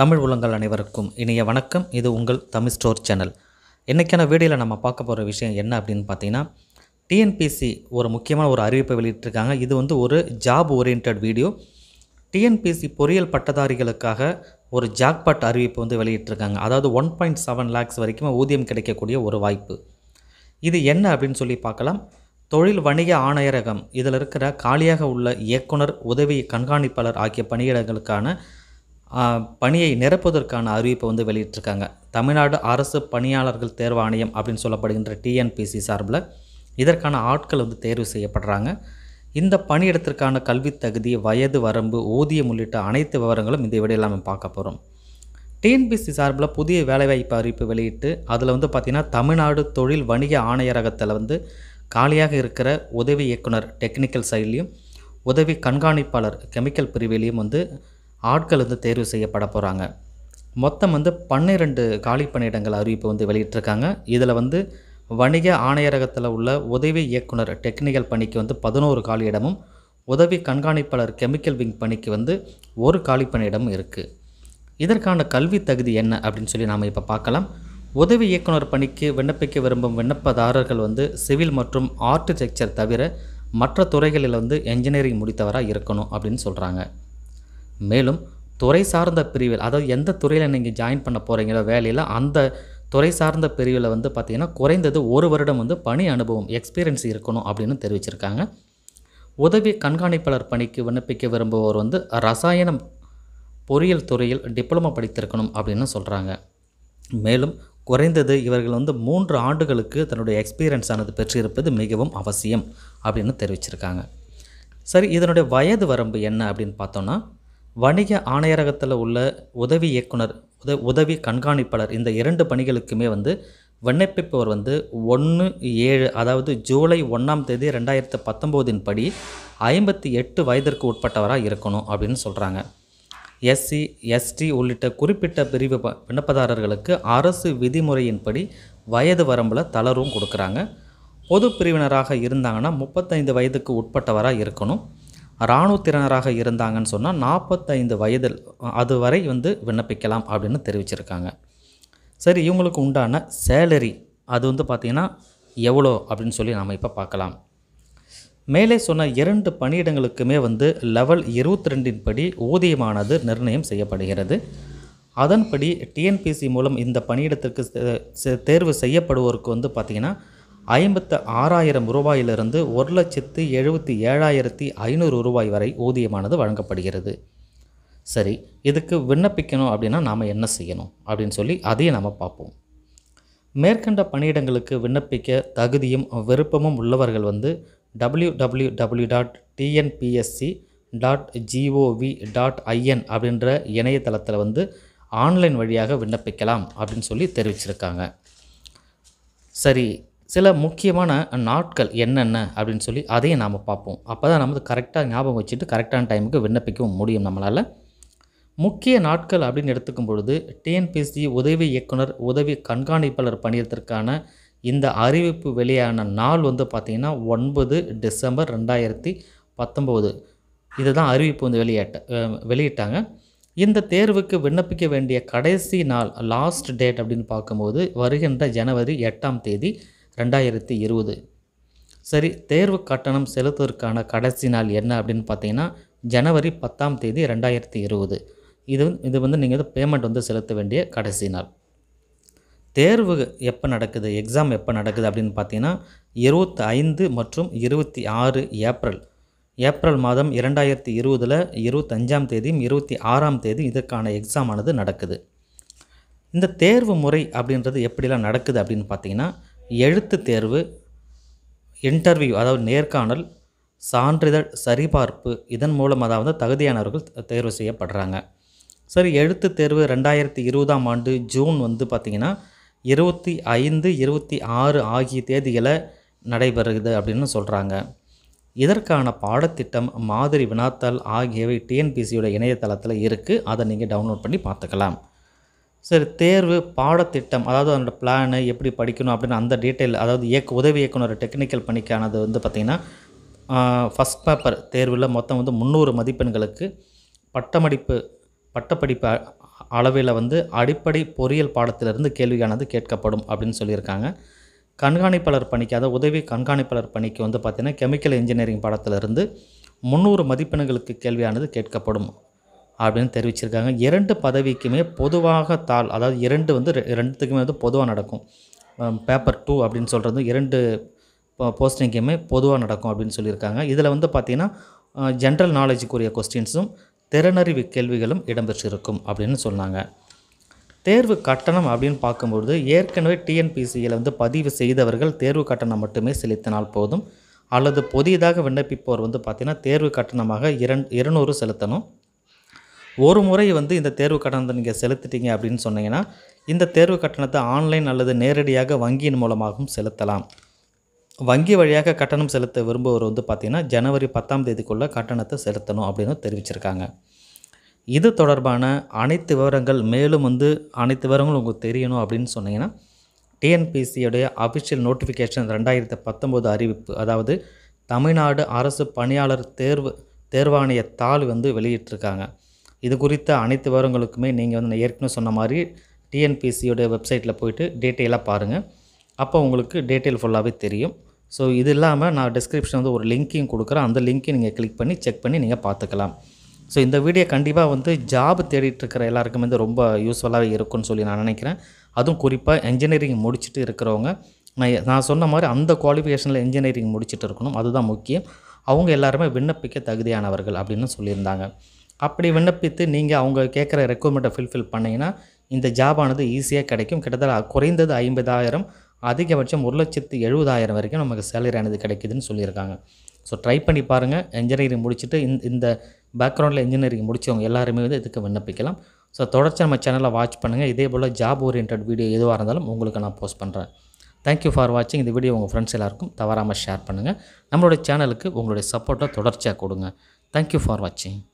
தமிழ் உலங்கள் அனைவருக்கும் இனிய வணக்கம் இது உங்கள் தமிழ் ஸ்டோர் சேனல் இன்றைக்கான வீடியோவில் நம்ம பார்க்க போகிற விஷயம் என்ன அப்படின்னு பார்த்தீங்கன்னா டிஎன்பிசி ஒரு முக்கியமான ஒரு அறிவிப்பை வெளியிட்டிருக்காங்க இது வந்து ஒரு ஜாப் ஓரியன்ட் வீடியோ டிஎன்பிசி பொறியியல் பட்டதாரிகளுக்காக ஒரு ஜாக்பாட் அறிவிப்பு வந்து வெளியிட்டிருக்காங்க அதாவது ஒன் பாயிண்ட் செவன் லேக்ஸ் வரைக்கும் ஊதியம் கிடைக்கக்கூடிய ஒரு வாய்ப்பு இது என்ன அப்படின்னு சொல்லி பார்க்கலாம் தொழில் வணிக ஆணையரகம் இதில் இருக்கிற காலியாக உள்ள இயக்குனர் உதவி கண்காணிப்பாளர் ஆகிய பணியிடங்களுக்கான பணியை நிரப்புவதற்கான அறிவிப்பை வந்து வெளியிட்டிருக்காங்க தமிழ்நாடு அரசு பணியாளர்கள் தேர்வாணையம் அப்படின்னு சொல்லப்படுகின்ற டிஎன்பிசி சார்பில் இதற்கான ஆட்கள் வந்து தேர்வு செய்யப்படுறாங்க இந்த பணியிடத்திற்கான கல்வி தகுதி வயது வரம்பு ஊதியம் உள்ளிட்ட அனைத்து விவரங்களும் இந்த விட இல்லாமல் பார்க்க போகிறோம் டிஎன்பிசி சார்பில் புதிய வேலைவாய்ப்பு அறிவிப்பு வெளியிட்டு அதில் வந்து பார்த்திங்கன்னா தமிழ்நாடு தொழில் வணிக ஆணையரகத்தில் வந்து காலியாக இருக்கிற உதவி இயக்குனர் டெக்னிக்கல் சைட்லேயும் உதவி கண்காணிப்பாளர் கெமிக்கல் பிரிவிலையும் வந்து ஆட்கள் வந்து தேர்வு செய்யப்பட போகிறாங்க மொத்தம் வந்து பன்னிரெண்டு காலி பணியிடங்கள் அறிவிப்பு வந்து வெளியிட்டிருக்காங்க இதில் வந்து வணிக ஆணையரகத்தில் உள்ள உதவி இயக்குனர் டெக்னிக்கல் பணிக்கு வந்து பதினோரு காலி இடமும் உதவி கண்காணிப்பாளர் கெமிக்கல் விங் பணிக்கு வந்து ஒரு காலி பணியிடமும் இருக்குது இதற்கான கல்வி தகுதி என்ன அப்படின்னு சொல்லி நாம் இப்போ பார்க்கலாம் உதவி இயக்குனர் பணிக்கு விண்ணப்பிக்க விரும்பும் விண்ணப்பதாரர்கள் வந்து சிவில் மற்றும் ஆர்கிடெக்சர் தவிர மற்ற துறைகளில் வந்து என்ஜினியரிங் முடித்தவராக இருக்கணும் அப்படின்னு சொல்கிறாங்க மேலும் துறை சார்ந்த பிரிவில் அதாவது எந்த துறையில் நீங்கள் ஜாயின் பண்ண போகிறீங்களோ வேலையில் அந்த துறை சார்ந்த பிரிவில் வந்து பார்த்திங்கன்னா குறைந்தது ஒரு வருடம் வந்து பணி அனுபவம் எக்ஸ்பீரியன்ஸ் இருக்கணும் அப்படின்னு தெரிவிச்சிருக்காங்க உதவி கண்காணிப்பாளர் பணிக்கு விண்ணப்பிக்க விரும்புவோர் வந்து ரசாயனம் பொறியியல் துறையில் டிப்ளமோ படித்திருக்கணும் அப்படின்னு சொல்கிறாங்க மேலும் குறைந்தது இவர்கள் வந்து மூன்று ஆண்டுகளுக்கு தன்னுடைய எக்ஸ்பீரியன்ஸ் ஆனது பெற்றிருப்பது மிகவும் அவசியம் அப்படின்னு தெரிவிச்சிருக்காங்க சரி இதனுடைய வயது வரம்பு என்ன அப்படின்னு பார்த்தோன்னா வணிக ஆணையரகத்தில் உள்ள உதவி இயக்குனர் உத உதவி கண்காணிப்பாளர் இந்த இரண்டு பணிகளுக்குமே வந்து விண்ணப்பிப்பவர் வந்து ஒன்று ஏழு அதாவது ஜூலை ஒன்றாம் தேதி ரெண்டாயிரத்து பத்தொம்போதின் படி ஐம்பத்தி எட்டு வயதிற்கு உட்பட்டவராக இருக்கணும் அப்படின்னு சொல்கிறாங்க எஸ்சி எஸ்டி உள்ளிட்ட குறிப்பிட்ட பிரிவு விண்ணப்பதாரர்களுக்கு அரசு விதிமுறையின்படி வயது வரம்பில் தளர்வும் கொடுக்குறாங்க பொது பிரிவினராக இருந்தாங்கன்னா முப்பத்தைந்து வயதுக்கு உட்பட்டவராக இருக்கணும் இராணுவத்தினராக இருந்தாங்கன்னு சொன்னால் நாற்பத்தைந்து வயதில் அது வரை வந்து விண்ணப்பிக்கலாம் அப்படின்னு தெரிவிச்சிருக்காங்க சரி இவங்களுக்கு உண்டான சேலரி அது வந்து பார்த்திங்கன்னா எவ்வளோ அப்படின்னு சொல்லி நாம் இப்போ பார்க்கலாம் மேலே சொன்ன இரண்டு பணியிடங்களுக்குமே வந்து லெவல் இருபத்தி ரெண்டின் படி ஊதியமானது நிர்ணயம் செய்யப்படுகிறது அதன்படி டிஎன்பிசி மூலம் இந்த பணியிடத்திற்கு தேர்வு செய்யப்படுவோருக்கு வந்து பார்த்திங்கன்னா ஐம்பத்து ஆறாயிரம் ரூபாயிலிருந்து ஒரு லட்சத்து எழுபத்தி ஏழாயிரத்தி ஐநூறு ரூபாய் வரை ஊதியமானது வழங்கப்படுகிறது சரி இதுக்கு விண்ணப்பிக்கணும் அப்படின்னா நாம் என்ன செய்யணும் அப்படின்னு சொல்லி அதையும் நாம் பார்ப்போம் மேற்கண்ட பணியிடங்களுக்கு விண்ணப்பிக்க தகுதியும் விருப்பமும் உள்ளவர்கள் வந்து W W W dot TNPSC dot GOV dot IN அப்படின்ற இணையதளத்தில் வந்து ஆன்லைன் வழியாக விண்ணப்பிக்கலாம் அப்படின்னு சொல்லி தெரிவிச்சிருக்காங்க சரி சில முக்கியமான நாட்கள் என்னென்ன அப்படின்னு சொல்லி அதையும் நாம் பார்ப்போம் அப்போ தான் நமது கரெக்டாக ஞாபகம் வச்சுட்டு கரெக்டான டைமுக்கு விண்ணப்பிக்கவும் முடியும் நம்மளால் முக்கிய நாட்கள் அப்படின்னு எடுத்துக்கும் பொழுது டிஎன்பிஎஸ்சி உதவி இயக்குனர் உதவி கண்காணிப்பாளர் பணியத்திற்கான இந்த அறிவிப்பு வெளியான நாள் வந்து பார்த்திங்கன்னா ஒன்பது டிசம்பர் ரெண்டாயிரத்தி பத்தொம்போது இதுதான் அறிவிப்பு வந்து வெளியிட்ட வெளியிட்டாங்க இந்த தேர்வுக்கு விண்ணப்பிக்க வேண்டிய கடைசி நாள் லாஸ்ட் டேட் அப்படின்னு பார்க்கும்போது வருகின்ற ஜனவரி எட்டாம் தேதி ரெண்டாயிரத்தி இருபது சரி தேர்வு கட்டணம் செலுத்துவதற்கான கடைசி நாள் என்ன அப்படின்னு பார்த்தீங்கன்னா ஜனவரி பத்தாம் தேதி ரெண்டாயிரத்தி இருபது இது இது வந்து நீங்கள் வந்து பேமெண்ட் வந்து செலுத்த வேண்டிய கடைசி நாள் தேர்வு எப்போ நடக்குது எக்ஸாம் எப்போ நடக்குது அப்படின்னு பார்த்தீங்கன்னா இருபத்தி ஐந்து மற்றும் இருபத்தி ஆறு ஏப்ரல் ஏப்ரல் மாதம் இரண்டாயிரத்தி இருபதில் இருபத்தஞ்சாம் தேதியும் இருபத்தி ஆறாம் தேதி இதற்கான எக்ஸாம் ஆனது நடக்குது இந்த தேர்வு முறை அப்படின்றது எப்படிலாம் நடக்குது அப்படின்னு பார்த்தீங்கன்னா எழுத்து தேர்வு இன்டர்வியூ அதாவது நேர்காணல் சான்றிதழ் சரிபார்ப்பு இதன் மூலம் அதாவது தகுதியானவர்கள் தேர்வு செய்யப்படுறாங்க சரி எழுத்து தேர்வு ரெண்டாயிரத்தி இருபதாம் ஆண்டு ஜூன் வந்து பார்த்திங்கன்னா இருபத்தி ஐந்து இருபத்தி ஆறு ஆகிய தேதிகளை நடைபெறுகிறது அப்படின்னு சொல்கிறாங்க இதற்கான பாடத்திட்டம் மாதிரி வினாத்தாள் ஆகியவை டிஎன்பிசியோட இணையதளத்தில் இருக்குது அதை நீங்கள் டவுன்லோட் பண்ணி பார்த்துக்கலாம் சரி தேர்வு பாடத்திட்டம் அதாவது அதனோட பிளானு எப்படி படிக்கணும் அப்படின்னு அந்த டீட்டெயில் அதாவது இயக்க உதவி இயக்குனர் டெக்னிக்கல் பணிக்கானது வந்து பார்த்திங்கன்னா ஃபஸ்ட் பேப்பர் தேர்வில் மொத்தம் வந்து முந்நூறு மதிப்பெண்களுக்கு பட்டமடிப்பு பட்டப்படிப்பு அளவில் வந்து அடிப்படை பொறியியல் பாடத்திலிருந்து கேள்வியானது கேட்கப்படும் அப்படின்னு சொல்லியிருக்காங்க கண்காணிப்பாளர் பணிக்கு அதாவது உதவி கண்காணிப்பாளர் பணிக்கு வந்து பார்த்திங்கன்னா கெமிக்கல் இன்ஜினியரிங் பாடத்திலிருந்து முந்நூறு மதிப்பெண்களுக்கு கேள்வியானது கேட்கப்படும் அப்படின்னு தெரிவிச்சிருக்காங்க இரண்டு பதவிக்குமே பொதுவாக தாள் அதாவது இரண்டு வந்து ரெண்டுத்துக்குமே வந்து பொதுவாக நடக்கும் பேப்பர் டூ அப்படின்னு சொல்கிறது இரண்டு போஸ்டிங்க்குமே பொதுவாக நடக்கும் அப்படின்னு சொல்லியிருக்காங்க இதில் வந்து பார்த்திங்கன்னா ஜென்ரல் நாலேஜுக்குரிய கொஸ்டின்ஸும் திறனறிவு கேள்விகளும் இடம்பெற்றிருக்கும் அப்படின்னு சொன்னாங்க தேர்வு கட்டணம் அப்படின்னு பார்க்கும்பொழுது ஏற்கனவே டிஎன்பிசியில் வந்து பதிவு செய்தவர்கள் தேர்வு கட்டணம் மட்டுமே செலுத்தினால் போதும் அல்லது புதிதாக விண்ணப்பிப்போர் வந்து பார்த்திங்கன்னா தேர்வு கட்டணமாக இரண் இருநூறு செலுத்தணும் ஒரு முறை வந்து இந்த தேர்வு கட்டணத்தை நீங்கள் செலுத்திட்டீங்க அப்படின்னு சொன்னீங்கன்னா இந்த தேர்வு கட்டணத்தை ஆன்லைன் அல்லது நேரடியாக வங்கியின் மூலமாகவும் செலுத்தலாம் வங்கி வழியாக கட்டணம் செலுத்த விரும்புவர் வந்து பார்த்திங்கன்னா ஜனவரி பத்தாம் தேதிக்குள்ளே கட்டணத்தை செலுத்தணும் அப்படின்னு தெரிவிச்சிருக்காங்க இது தொடர்பான அனைத்து விவரங்கள் மேலும் வந்து அனைத்து விவரங்களும் உங்களுக்கு தெரியணும் அப்படின்னு சொன்னீங்கன்னா டிஎன்பிசியுடைய அஃபிஷியல் நோட்டிஃபிகேஷன் ரெண்டாயிரத்து பத்தொம்போது அறிவிப்பு அதாவது தமிழ்நாடு அரசு பணியாளர் தேர்வு தேர்வாணைய தாள் வந்து வெளியிட்டிருக்காங்க இது குறித்த அனைத்து விவரங்களுக்குமே நீங்கள் வந்து நான் ஏற்கனவே சொன்ன மாதிரி டிஎன்பிசியோடைய வெப்சைட்டில் போயிட்டு டீட்டெயிலாக பாருங்கள் அப்போ உங்களுக்கு டீட்டெயில் ஃபுல்லாகவே தெரியும் ஸோ இது இல்லாமல் நான் டிஸ்கிரிப்ஷன் வந்து ஒரு லிங்க்கையும் கொடுக்குறேன் அந்த லிங்க்கையும் நீங்கள் கிளிக் பண்ணி செக் பண்ணி நீங்கள் பார்த்துக்கலாம் ஸோ இந்த வீடியோ கண்டிப்பாக வந்து ஜாப் தேடிட்டுருக்கிற எல்லாருக்குமே வந்து ரொம்ப யூஸ்ஃபுல்லாகவே இருக்கும்னு சொல்லி நான் நினைக்கிறேன் அதுவும் குறிப்பாக இன்ஜினியரிங் முடிச்சுட்டு இருக்கிறவங்க நான் நான் சொன்ன மாதிரி அந்த குவாலிஃபிகேஷனில் இன்ஜினியரிங் முடிச்சுட்டு இருக்கணும் அதுதான் முக்கியம் அவங்க எல்லாருமே விண்ணப்பிக்க தகுதியானவர்கள் அப்படின்னு சொல்லியிருந்தாங்க அப்படி விண்ணப்பித்து நீங்கள் அவங்க கேட்குற ரெக்குவர்மெண்ட்டை ஃபில்ஃபில் பண்ணிங்கன்னா இந்த ஜாபானது ஈஸியாக கிடைக்கும் கிட்டத்தட்ட குறைந்தது ஐம்பதாயிரம் அதிகபட்சம் ஒரு லட்சத்து எழுபதாயிரம் வரைக்கும் நமக்கு சேலரி ஆனது கிடைக்குதுன்னு சொல்லியிருக்காங்க ஸோ ட்ரை பண்ணி பாருங்கள் இன்ஜினியரிங் முடிச்சுட்டு இந்த இந்த பேக்ரவுண்டில் இன்ஜினியரிங் முடிச்சவங்க எல்லாருமே வந்து இதுக்கு விண்ணப்பிக்கலாம் ஸோ தொடர்ச்சி நம்ம சேனலை வாட்ச் பண்ணுங்கள் இதே போல் ஜாப் ஓரியன்ட் வீடியோ எதுவாக இருந்தாலும் உங்களுக்கு நான் போஸ்ட் பண்ணுறேன் தேங்க்யூ ஃபார் வாட்சிங் இந்த வீடியோ உங்கள் ஃப்ரெண்ட்ஸ் எல்லாருக்கும் தவறாமல் ஷேர் பண்ணுங்கள் நம்மளோட சேனலுக்கு உங்களுடைய சப்போர்ட்டை தொடர்ச்சியாக கொடுங்க தேங்க்யூ ஃபார் வாட்சிங்